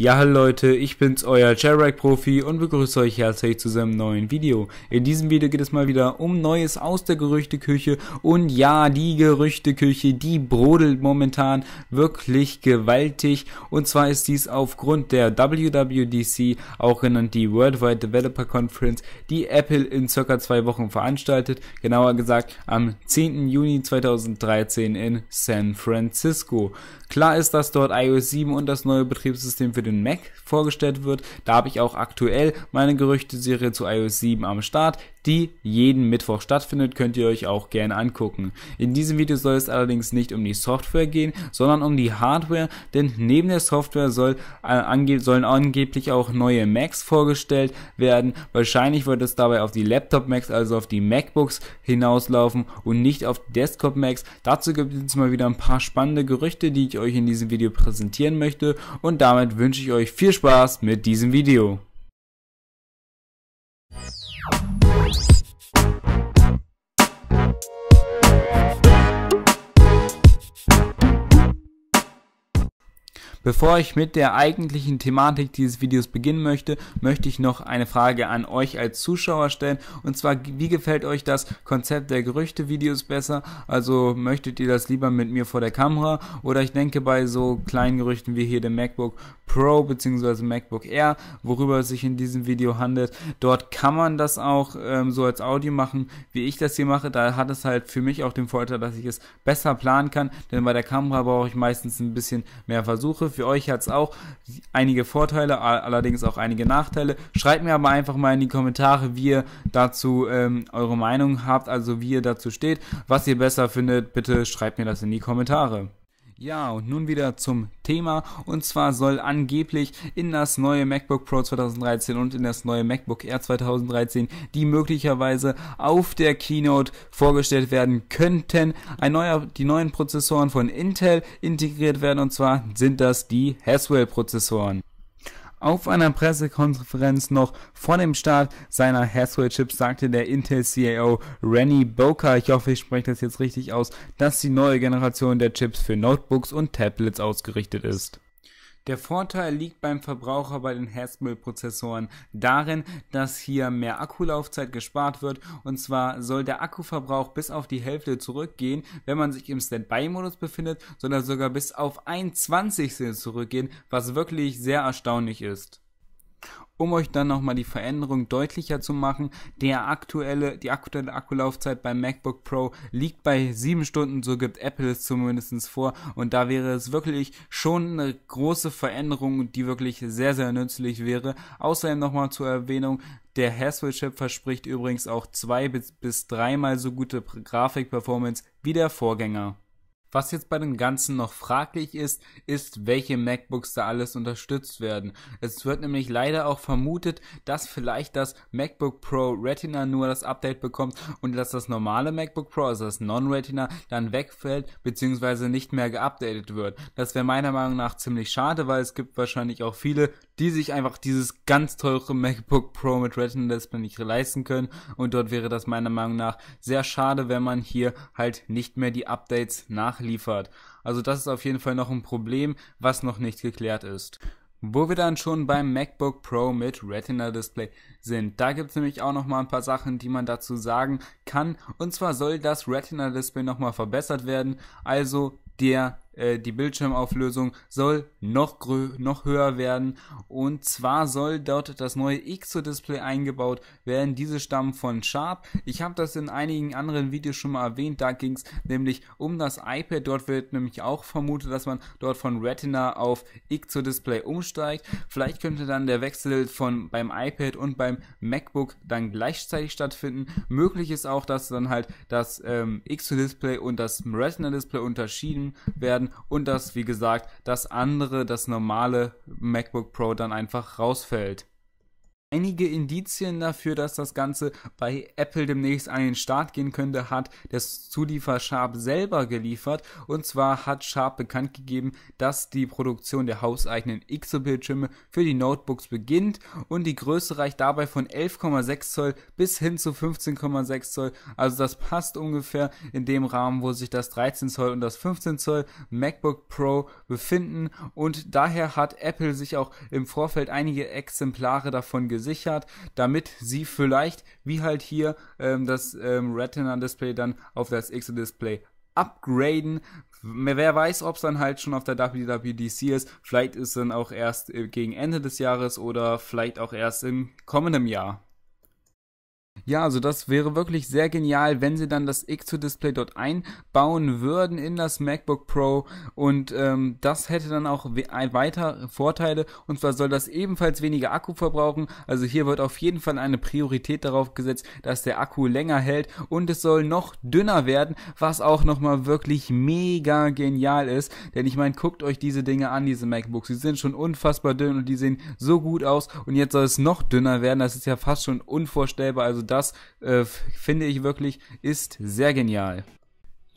Ja, hallo Leute, ich bin's, euer Jailbreak-Profi und begrüße euch herzlich zu seinem neuen Video. In diesem Video geht es mal wieder um Neues aus der Gerüchteküche und ja, die Gerüchteküche, die brodelt momentan wirklich gewaltig und zwar ist dies aufgrund der WWDC, auch genannt die Worldwide Developer Conference, die Apple in circa zwei Wochen veranstaltet, genauer gesagt am 10. Juni 2013 in San Francisco. Klar ist, dass dort iOS 7 und das neue Betriebssystem für den Golden Mac vorgestellt wird. Da habe ich auch aktuell meine Gerüchteserie zu iOS 7 am Start die jeden Mittwoch stattfindet, könnt ihr euch auch gerne angucken. In diesem Video soll es allerdings nicht um die Software gehen, sondern um die Hardware, denn neben der Software soll, äh, ange sollen angeblich auch neue Macs vorgestellt werden. Wahrscheinlich wird es dabei auf die Laptop-Macs, also auf die MacBooks hinauslaufen und nicht auf Desktop-Macs. Dazu gibt es mal wieder ein paar spannende Gerüchte, die ich euch in diesem Video präsentieren möchte und damit wünsche ich euch viel Spaß mit diesem Video. Bevor ich mit der eigentlichen Thematik dieses Videos beginnen möchte, möchte ich noch eine Frage an euch als Zuschauer stellen. Und zwar, wie gefällt euch das Konzept der Gerüchte-Videos besser? Also möchtet ihr das lieber mit mir vor der Kamera? Oder ich denke bei so kleinen Gerüchten wie hier dem MacBook Pro bzw. MacBook Air, worüber es sich in diesem Video handelt, dort kann man das auch ähm, so als Audio machen, wie ich das hier mache. Da hat es halt für mich auch den Vorteil, dass ich es besser planen kann, denn bei der Kamera brauche ich meistens ein bisschen mehr Versuche für euch hat es auch einige Vorteile, allerdings auch einige Nachteile. Schreibt mir aber einfach mal in die Kommentare, wie ihr dazu ähm, eure Meinung habt, also wie ihr dazu steht. Was ihr besser findet, bitte schreibt mir das in die Kommentare. Ja, und nun wieder zum Thema. Und zwar soll angeblich in das neue MacBook Pro 2013 und in das neue MacBook Air 2013, die möglicherweise auf der Keynote vorgestellt werden könnten, ein neuer, die neuen Prozessoren von Intel integriert werden. Und zwar sind das die Haswell-Prozessoren. Auf einer Pressekonferenz noch vor dem Start seiner Haswell Chips sagte der Intel cao Rennie Boker, ich hoffe, ich spreche das jetzt richtig aus, dass die neue Generation der Chips für Notebooks und Tablets ausgerichtet ist. Der Vorteil liegt beim Verbraucher bei den Herzmüll-Prozessoren darin, dass hier mehr Akkulaufzeit gespart wird und zwar soll der Akkuverbrauch bis auf die Hälfte zurückgehen, wenn man sich im Standby-Modus befindet, sondern sogar bis auf ein Zwanzigstel zurückgehen, was wirklich sehr erstaunlich ist um euch dann nochmal die Veränderung deutlicher zu machen, der aktuelle, die aktuelle Akkulaufzeit beim MacBook Pro liegt bei 7 Stunden, so gibt Apple es zumindest vor. Und da wäre es wirklich schon eine große Veränderung, die wirklich sehr, sehr nützlich wäre. Außerdem nochmal zur Erwähnung, der Haswell-Chip verspricht übrigens auch zwei bis, bis dreimal so gute Grafikperformance wie der Vorgänger. Was jetzt bei dem Ganzen noch fraglich ist, ist, welche MacBooks da alles unterstützt werden. Es wird nämlich leider auch vermutet, dass vielleicht das MacBook Pro Retina nur das Update bekommt und dass das normale MacBook Pro, also das Non-Retina, dann wegfällt bzw. nicht mehr geupdatet wird. Das wäre meiner Meinung nach ziemlich schade, weil es gibt wahrscheinlich auch viele die sich einfach dieses ganz teure MacBook Pro mit Retina Display nicht leisten können. Und dort wäre das meiner Meinung nach sehr schade, wenn man hier halt nicht mehr die Updates nachliefert. Also das ist auf jeden Fall noch ein Problem, was noch nicht geklärt ist. Wo wir dann schon beim MacBook Pro mit Retina Display sind. Da gibt es nämlich auch nochmal ein paar Sachen, die man dazu sagen kann. Und zwar soll das Retina Display nochmal verbessert werden. Also der äh, die Bildschirmauflösung soll noch, noch höher werden. Und zwar soll dort das neue IXO-Display eingebaut werden. Diese stammen von Sharp. Ich habe das in einigen anderen Videos schon mal erwähnt. Da ging es nämlich um das iPad. Dort wird nämlich auch vermutet, dass man dort von Retina auf IXO-Display umsteigt. Vielleicht könnte dann der Wechsel von beim iPad und beim MacBook dann gleichzeitig stattfinden. Möglich ist auch, dass dann halt das ähm, IXO-Display und das Retina-Display unterschieden werden werden und dass, wie gesagt, das andere, das normale MacBook Pro dann einfach rausfällt einige Indizien dafür, dass das Ganze bei Apple demnächst an den Start gehen könnte, hat der Zuliefer Sharp selber geliefert. Und zwar hat Sharp bekannt gegeben, dass die Produktion der hauseigenen Pixel-Bildschirme für die Notebooks beginnt und die Größe reicht dabei von 11,6 Zoll bis hin zu 15,6 Zoll. Also das passt ungefähr in dem Rahmen, wo sich das 13 Zoll und das 15 Zoll MacBook Pro befinden. Und daher hat Apple sich auch im Vorfeld einige Exemplare davon gesehen gesichert, damit sie vielleicht, wie halt hier, ähm, das ähm, Retina-Display dann auf das X-Display upgraden. Wer weiß, ob es dann halt schon auf der WWDC ist. Vielleicht ist es dann auch erst äh, gegen Ende des Jahres oder vielleicht auch erst im kommenden Jahr. Ja, also das wäre wirklich sehr genial, wenn sie dann das X2-Display dort einbauen würden in das MacBook Pro und ähm, das hätte dann auch we weiter Vorteile und zwar soll das ebenfalls weniger Akku verbrauchen. Also hier wird auf jeden Fall eine Priorität darauf gesetzt, dass der Akku länger hält und es soll noch dünner werden, was auch nochmal wirklich mega genial ist. Denn ich meine, guckt euch diese Dinge an, diese MacBooks. Sie sind schon unfassbar dünn und die sehen so gut aus und jetzt soll es noch dünner werden. Das ist ja fast schon unvorstellbar. Also das das äh, finde ich wirklich ist sehr genial.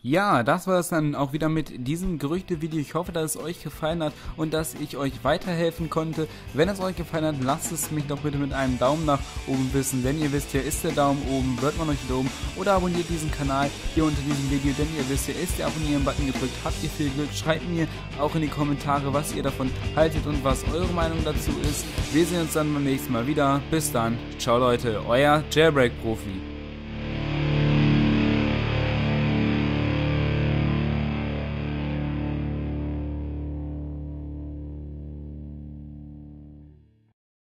Ja, das war es dann auch wieder mit diesem Gerüchte-Video. Ich hoffe, dass es euch gefallen hat und dass ich euch weiterhelfen konnte. Wenn es euch gefallen hat, lasst es mich doch bitte mit einem Daumen nach oben wissen, denn ihr wisst ja, ist der Daumen oben, wird man euch loben oder abonniert diesen Kanal hier unter diesem Video, denn ihr wisst ja, ist der Abonnieren-Button gedrückt, habt ihr viel Glück, schreibt mir auch in die Kommentare, was ihr davon haltet und was eure Meinung dazu ist. Wir sehen uns dann beim nächsten Mal wieder. Bis dann. Ciao Leute, euer Jailbreak-Profi.